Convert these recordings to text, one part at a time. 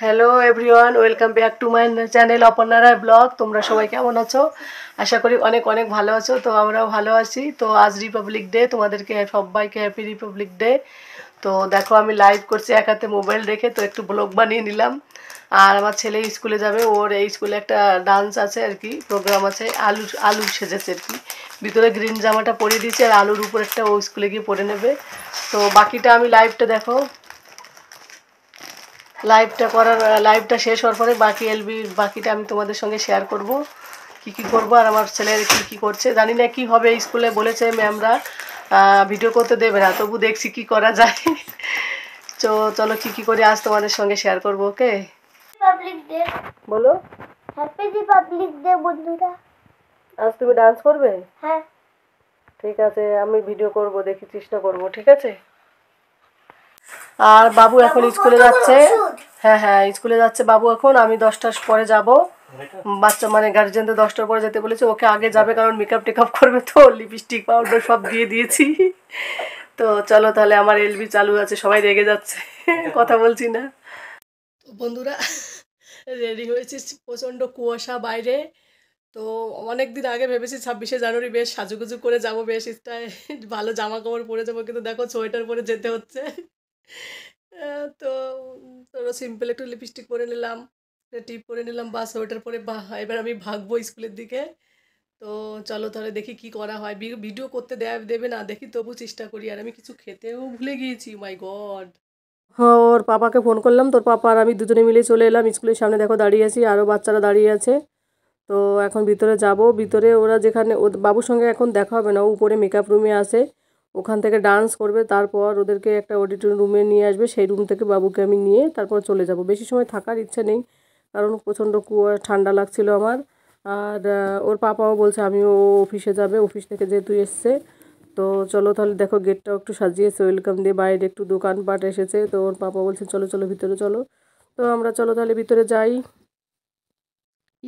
hello everyone welcome back to my channel অপর্ণারায় blog তোমরা সবাই কেমন আছো আশা করি অনেক অনেক ভালো আছো তো আমরাও ভালো আছি তো আজ রিপাবলিক ডে তোমাদেরকে সবাইকে হ্যাপি রিপাবলিক ডে তো দেখো আমি লাইভ করছি এক হাতে মোবাইল রেখে তো একটু ব্লগ বানিয়ে নিলাম আর আমার ছেলে স্কুলে যাবে ওর এই স্কুলে একটা ডান্স আছে আর কি প্রোগ্রাম আছে আলু আলু সেজেছে আর কি ভিতরে গ্রিন জামাটা পরিয়ে দিয়েছে আর আলুর উপর একটা ও স্কুলে গিয়ে পরে নেবে তো বাকিটা আমি লাইভটা দেখো লাইভটা করার লাইভটা শেষ হওয়ার পরে বাকি এলবি বাকিটা আমি তোমাদের সঙ্গে শেয়ার করব কি কি করব আর আমার ছেলের কি কি করছে জানি না কি হবে স্কুলে বলেছে ম্যামরা ভিডিও করতে দেবে না তবু দেখছি কি করা যায় তো চলো কি কি করে আজ তোমাদের সঙ্গে শেয়ার করব ওকে বলো হ্যাপি রিপাবলিক ডে বন্ধুরা আজ তুমি ডান্স করবে হ্যাঁ ঠিক আছে আমি ভিডিও করব দেখি চেষ্টা করব ঠিক আছে আর বাবু এখন স্কুলে যাচ্ছে হ্যাঁ হ্যাঁ স্কুলে যাচ্ছে বাবু এখন আমি দশটার পরে যাব বাচ্চা মানে গার্জেনদের দশটার পরে যেতে বলেছে ওকে আগে যাবে কারণ মেকআপ টেকআপ করবে তো লিপস্টিক পাউডার সব দিয়ে দিয়েছি তো চলো তাহলে আমার এলবি চালু আছে সবাই রেগে যাচ্ছে কথা বলছি না বন্ধুরা রেডি হয়েছিস প্রচণ্ড কুয়াশা বাইরে তো অনেক দিন আগে ভেবেছি ছাব্বিশে জানুয়ারি বেশ সাজুগুজু করে যাবো বেশ ইস্টায় ভালো জামা কাপড় পরে যাবো কিন্তু দেখো সোয়েটার পরে যেতে হচ্ছে তো ধরো সিম্পল একটু লিপস্টিক পরে নিলাম টিপ পরে নিলাম বা সোয়েটার পরে বা এবার আমি ভাগবো স্কুলের দিকে তো চলো তাহলে দেখি কি করা হয় ভিডিও করতে দেয় দেবে না দেখি তবু চেষ্টা করি আর আমি কিছু খেতেও ভুলে গিয়েছি মাই গড হ্যাঁ ওর পাপাকে ফোন করলাম তোর পাপা আর আমি দুজনে মিলে চলে এলাম স্কুলের সামনে দেখো দাঁড়িয়ে আছি আরও বাচ্চারা দাঁড়িয়ে আছে তো এখন ভিতরে যাব ভিতরে ওরা যেখানে বাবুর সঙ্গে এখন দেখা হবে না উপরে মেকআপ রুমে আছে ওখান থেকে ডান্স করবে তারপর ওদেরকে একটা অডিটোরিয়াম রুমে নিয়ে আসবে সেই রুম থেকে বাবুকে আমি নিয়ে তারপর চলে যাব বেশি সময় থাকার ইচ্ছে নেই কারণ প্রচণ্ড কুয়া ঠান্ডা লাগছিল আমার আর ওর পাপাও বলছে আমিও অফিসে যাবে অফিস থেকে যেহেতু এসছে তো চলো তাহলে দেখো গেটটাও একটু সাজিয়েছে ওয়েলকাম দিয়ে বাইরে একটু দোকানপাট এসেছে তো ওর পাপা বলছে চলো চলো ভিতরে চলো তো আমরা চলো তাহলে ভিতরে যাই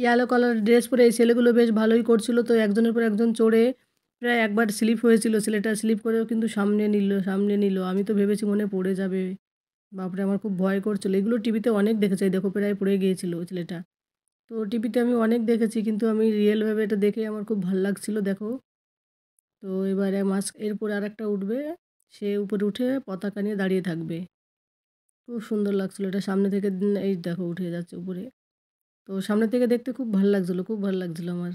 ইয়েলো কালার ড্রেস পরে এই ছেলেগুলো বেশ ভালোই করছিল তো একজনের পর একজন চড়ে প্রায় একবার স্লিপ হয়েছিল ছেলেটা স্লিপ করেও কিন্তু সামনে নিল সামনে নিল আমি তো ভেবেছি মনে পড়ে যাবে বাপরে আমার খুব ভয় করছিল এগুলো টিভিতে অনেক দেখেছে দেখো প্রায় পড়ে গিয়েছিল ছেলেটা তো টিভিতে আমি অনেক দেখেছি কিন্তু আমি রিয়েলভাবে এটা দেখে আমার খুব ভালো লাগছিল দেখো তো এবারে মাস এরপর আর একটা উঠবে সে উপরে উঠে পতাকা নিয়ে দাঁড়িয়ে থাকবে খুব সুন্দর লাগছিলো এটা সামনে থেকে এই দেখো উঠে যাচ্ছে উপরে তো সামনে থেকে দেখতে খুব ভালো লাগছিলো খুব ভালো লাগছিলো আমার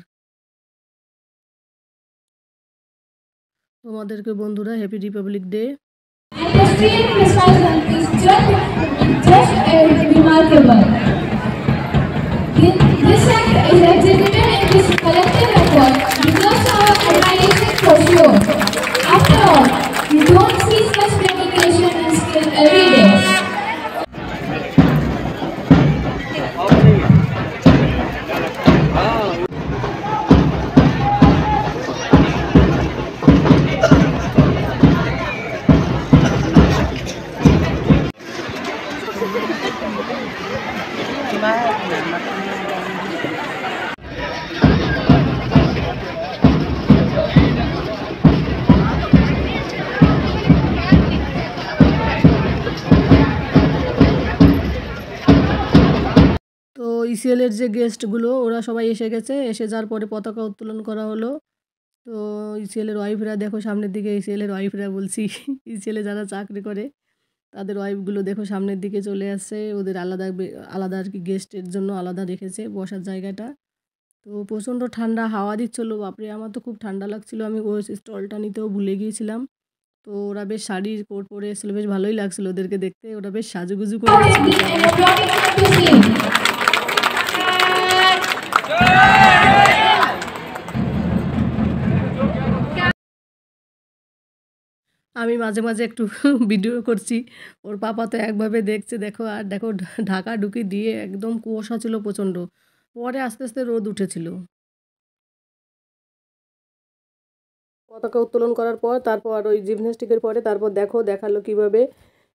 তোমাদেরকে বন্ধুরা happy republic day SPM presents জয় ইন্ডিয়া জয় ইন্ডিমার্টল কি যে শক্তি ইরেজিনে এসিফাল অফিসিয়ালের যে গেস্টগুলো ওরা সবাই এসে গেছে এসে যাওয়ার পরে পতাকা উত্তোলন করা হলো তো ইসিএলের ওয়াইফরা দেখো সামনের দিকে ইসিএলের ওয়াইফরা বলছি ইসিএলে যারা চাকরি করে তাদের ওয়াইফগুলো দেখো সামনের দিকে চলে আসছে ওদের আলাদা আলাদা আর কি গেস্টের জন্য আলাদা রেখেছে বসার জায়গাটা তো প্রচণ্ড ঠান্ডা হাওয়া দিচ্ছিলো বাপরে আমার তো খুব ঠান্ডা লাগছিলো আমি ওই স্টলটা নিতেও ভুলে গিয়েছিলাম তো ওরা বেশ শাড়ি কোট পরে এসেছিলো বেশ ভালোই লাগছিলো ওদেরকে দেখতে ওরা বেশ সাজুগুজু করে আমি মাঝে মাঝে একটু ভিডিও করছি ওর পাপা তো একভাবে দেখছে দেখো আর দেখো ঢাকা ঢুকি দিয়ে একদম কুয়াশা ছিল প্রচণ্ড পরে আস্তে আস্তে রোদ উঠেছিল পতাকা উত্তোলন করার পর তারপর ওই জিমন্যাস্টিকের পরে তারপর দেখো দেখালো কিভাবে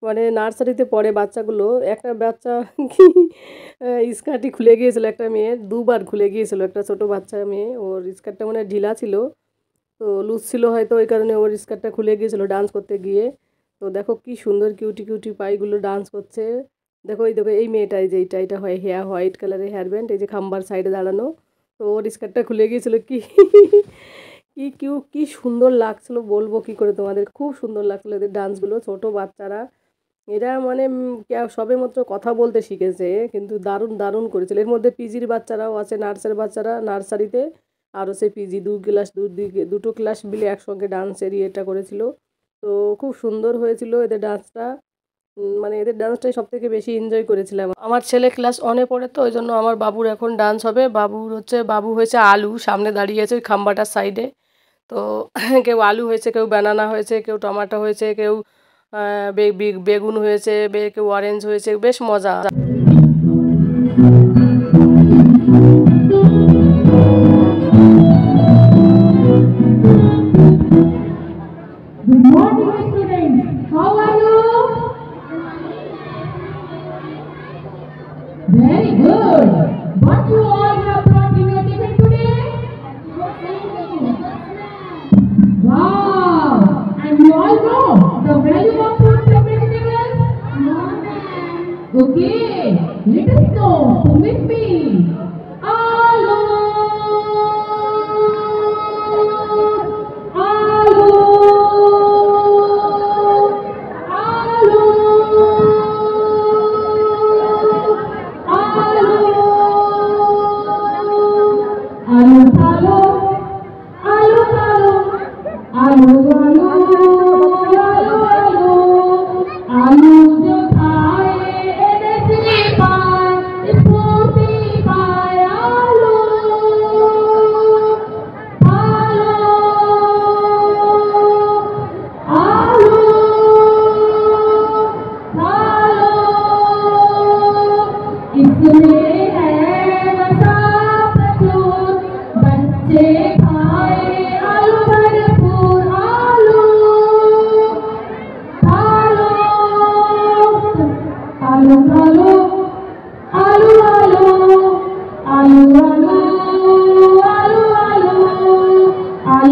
মানে নার্সারিতে পড়ে বাচ্চাগুলো একটা বাচ্চা কি স্কার্টটি খুলে গিয়েছিল একটা মেয়ে দুবার খুলে গিয়েছিল একটা ছোট বাচ্চা মেয়ে ওর স্কার্টটা মানে ঢিলা ছিল তো লুজ ছিল হয়তো ওই কারণে ওর স্কার্টটা খুলে গিয়েছিলো ডান্স করতে গিয়ে তো দেখো কি সুন্দর কিউটি কিউটি পাইগুলো ডান্স করছে দেখো এই দেখো এই মেয়েটাই যে এইটা এটা হয় হেয়ার হোয়াইট কালারের হেয়ার ব্যান্ড এই যে খাম্বার সাইডে দাঁড়ানো তো ওর স্কার্টটা খুলে গিয়েছিলো কি কি কিউ কি সুন্দর লাগছিলো বলবো কি করে তোমাদের খুব সুন্দর লাগছিলো এদের ডান্সগুলো ছোটো বাচ্চারা এরা মানে সবে মাত্র কথা বলতে শিখেছে কিন্তু দারুণ দারুণ করেছিল এর মধ্যে পিজির বাচ্চারাও আছে নার্সের বাচ্চারা নার্সারিতে আরও সে পিজি দু গ্লাস দুটো ক্লাস মিলে একসঙ্গে ডান্সের ইয়েটা করেছিল তো খুব সুন্দর হয়েছিল এদের ডান্সটা মানে এদের ডান্সটাই সব থেকে বেশি এনজয় করেছিলাম আমার ছেলে ক্লাস অনে পড়ে তো ওই জন্য আমার বাবুর এখন ডান্স হবে বাবুর হচ্ছে বাবু হয়েছে আলু সামনে দাঁড়িয়ে আছে ওই খাম্বাটার সাইডে তো কেউ আলু হয়েছে কেউ ব্যানানা হয়েছে কেউ টমাটো হয়েছে কেউ বেগুন হয়েছে কেউ অরেঞ্জ হয়েছে বেশ মজা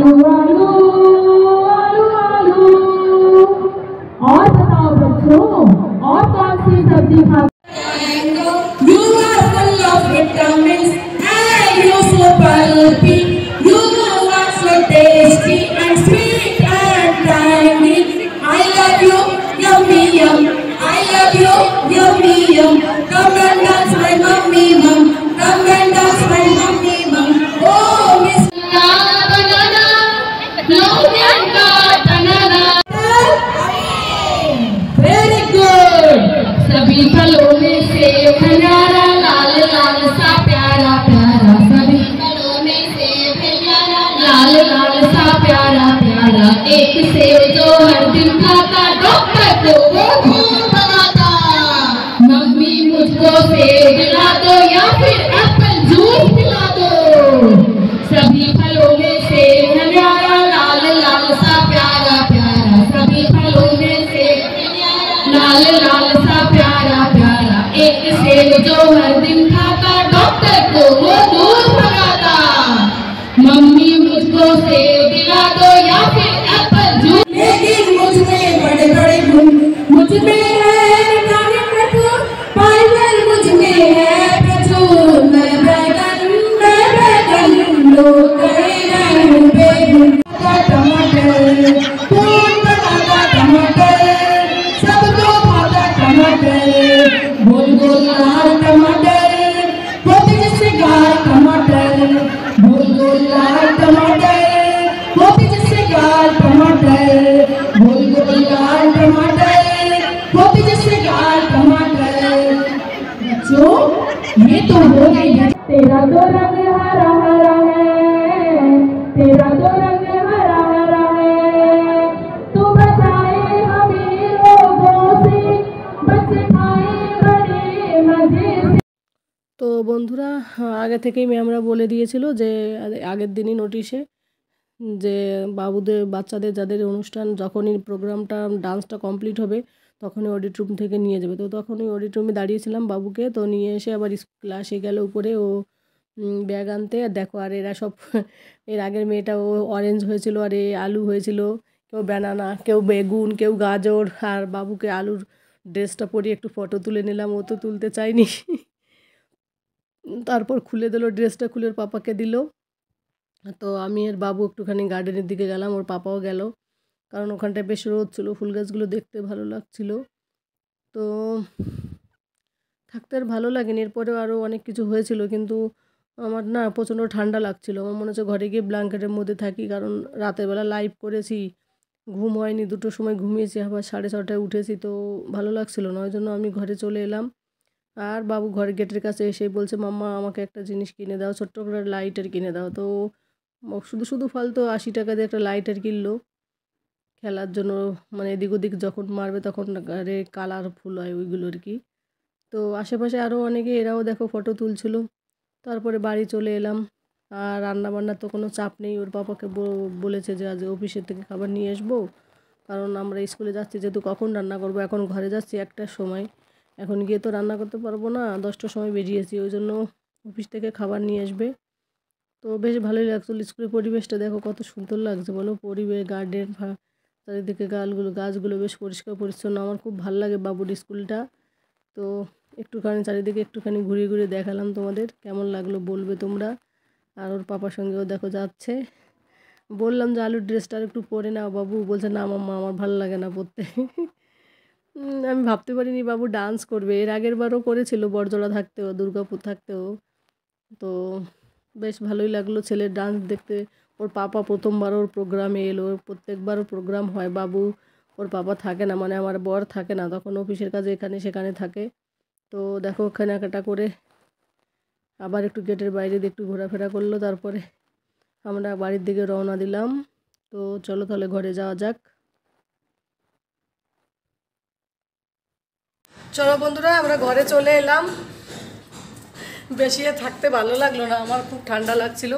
no ভুল করলাম তোমাদের তো বন্ধুরা আগে থেকেই ম্যামরা বলে দিয়েছিল যে আগের দিনই নোটিশে যে বাবুদের বাচ্চাদের যাদের অনুষ্ঠান যখনই প্রোগ্রামটা ডান্সটা কমপ্লিট হবে তখনই অডিট রুম থেকে নিয়ে যাবে তো তখনই রুমে দাঁড়িয়েছিলাম বাবুকে তো নিয়ে এসে আবার ক্লাসে গেল উপরে ও ব্যাগ আনতে আর দেখো আর এরা সব এর আগের মেয়েটা ও অরেঞ্জ হয়েছিল আর এ আলু হয়েছিল কেউ ব্যানানা কেউ বেগুন কেউ গাজর আর বাবুকে আলুর ড্রেসটা পরিয়ে একটু ফটো তুলে নিলাম ও তো তুলতে চায়নি তারপর খুলে দিল ড্রেসটা খুলে ওর পাপাকে দিল তো আমি আর বাবু একটুখানি গার্ডেনের দিকে গেলাম ওর পাপাও গেল কারণ ওখানটায় বেশ রোদ ছিল ফুল গাছগুলো দেখতে ভালো লাগছিল তো থাকতে আর ভালো লাগেনি এরপরেও আরও অনেক কিছু হয়েছিল কিন্তু আমার না প্রচণ্ড ঠান্ডা লাগছিল আমার মনে হচ্ছে ঘরে গিয়ে ব্ল্যাঙ্কেটের মধ্যে থাকি কারণ রাতের বেলা লাইভ করেছি ঘুম হয়নি দুটোর সময় ঘুমিয়েছি আবার সাড়ে ছটায় উঠেছি তো ভালো লাগছিল না ওই জন্য আমি ঘরে চলে এলাম আর বাবু ঘরের গেটের কাছে এসে বলছে মাম্মা আমাকে একটা জিনিস কিনে দাও ছোট্ট করে লাইটার কিনে দাও তো শুধু শুধু ফালতো আশি টাকা দিয়ে একটা লাইটার কিনলো খেলার জন্য মানে এদিক ওদিক যখন মারবে তখন আরে ফুল হয় ওইগুলো আর কি তো আশেপাশে আরও অনেকে এরাও দেখো ফটো তুলছিল তারপরে বাড়ি চলে এলাম আর রান্না বান্নার তো কোনো চাপ নেই ওর বাবাকে বলেছে যে আজ অফিসের থেকে খাবার নিয়ে আসবো কারণ আমরা স্কুলে যাচ্ছি যেহেতু কখন রান্না করব এখন ঘরে যাচ্ছি একটার সময় এখন গিয়ে তো রান্না করতে পারবো না দশটার সময় বেরিয়েছি ওই জন্য অফিস থেকে খাবার নিয়ে আসবে তো বেশ ভালোই লাগছিল স্কুলের পরিবেশটা দেখো কত সুন্দর লাগছে বলো পরিবেশ গার্ডেন চারিদিকে গালগুলো গাছগুলো বেশ পরিষ্কার পরিচ্ছন্ন আমার খুব ভালো লাগে বাবুর স্কুলটা তো একটুখানি চারিদিকে একটুখানি ঘুরে ঘুরে দেখালাম তোমাদের কেমন লাগলো বলবে তোমরা আর ওর পাপার সঙ্গেও দেখো যাচ্ছে বললাম যে আলুর ড্রেসটা আর একটু পরে নাও বাবু বলছে না মাম্মা আমার ভালো লাগে না পরতে আমি ভাবতে পারিনি বাবু ডান্স করবে এর আগের বারও করেছিল বরজলা থাকতেও দুর্গাপুর থাকতেও তো বেশ ভালোই লাগলো ছেলের ডান্স দেখতে ওর পাপা প্রথমবার ওর প্রোগ্রামে এলো প্রত্যেকবার প্রোগ্রাম হয় বাবু ওর বাবা থাকে না মানে আমার বর থাকে না তখন অফিসের কাজে এখানে সেখানে থাকে তো দেখো কেনাকাটা করে আবার একটু গেটের বাইরে একটু ঘোরাফেরা করলো তারপরে আমরা বাড়ির দিকে রওনা দিলাম তো চলো তাহলে ঘরে যাওয়া যাক চলো বন্ধুরা আমরা ঘরে চলে এলাম বেশি থাকতে ভালো লাগলো না আমার খুব ঠান্ডা লাগছিল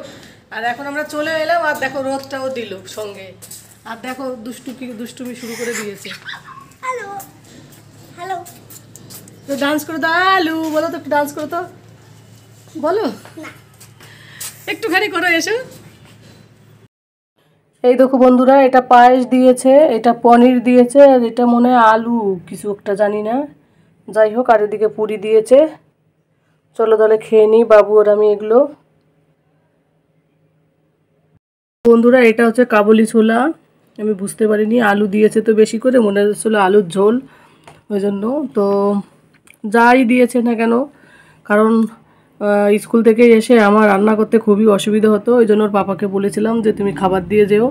আর এখন আমরা চলে এলাম আর দেখো রোদটাও দিল সঙ্গে আর দেখো দুষ্টুমি দুষ্টুমি শুরু করে দিয়েছে হ্যালো হ্যালো তো ডান্স করো তো আলু বলো তো একটু ডান্স করো তো বলো একটুখানি করো এসো এই দেখো বন্ধুরা এটা পায়েস দিয়েছে এটা পনির দিয়েছে আর এটা মনে আলু কিছু একটা জানি না যাই হোক আর এদিকে পুরি দিয়েছে চলো তাহলে খেয়ে নিই বাবু আর আমি এগুলো বন্ধুরা এটা হচ্ছে কাবলি ছোলা আমি বুঝতে পারিনি আলু দিয়েছে তো বেশি করে মনে হচ্ছিলো আলুর ঝোল ওই জন্য তো যাই দিয়েছে না কেন কারণ স্কুল থেকে এসে আমার রান্না করতে খুবই অসুবিধা হতো ওই জন্য ওর পাপাকে বলেছিলাম যে তুমি খাবার দিয়ে যেও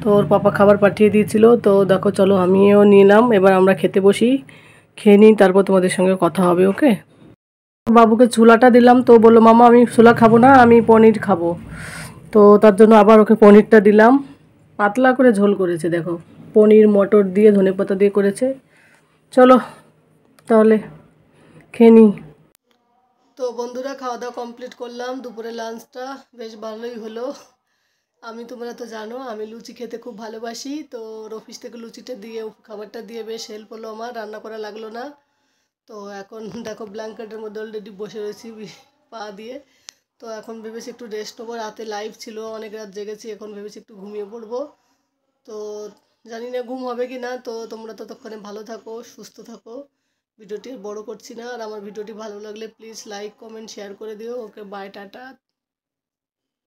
তো ওর পাপা খাবার পাঠিয়ে দিয়েছিল তো দেখো চলো আমিও নিলাম এবার আমরা খেতে বসি খেয়ে নিই তারপর তোমাদের সঙ্গে কথা হবে ওকে বাবুকে ছোলাটা দিলাম তো বললো মামা আমি ছোলা খাবো না আমি পনির খাবো তো তার জন্য আবার ওকে পনিরটা দিলাম পাতলা করে ঝোল করেছে দেখো পনির মটর দিয়ে ধনে পাতা দিয়ে করেছে চলো তাহলে খেয়ে নিই তো বন্ধুরা খাওয়া দাওয়া কমপ্লিট করলাম দুপুরে লাঞ্চটা বেশ ভালোই হলো আমি তোমরা তো জানো আমি লুচি খেতে খুব ভালোবাসি তো ওর অফিস থেকে লুচিটা দিয়ে খাবারটা দিয়ে বেশ হেল্প হলো আমার রান্না করা লাগলো না তো এখন দেখো ব্ল্যাঙ্কেটের মধ্যে অলরেডি বসে রয়েছি পা দিয়ে তো এখন ভেবেছি একটু রেস্ট নেবো রাতে লাইভ ছিল অনেক রাত জেগেছি এখন ভেবেছি একটু ঘুমিয়ে পড়বো তো জানি না ঘুম হবে কি না তো তোমরা ততক্ষণে ভালো থাকো সুস্থ থাকো ভিডিওটি বড় করছি না আর আমার ভিডিওটি ভালো লাগলে প্লিজ লাইক কমেন্ট শেয়ার করে দিও ওকে বাই টাটা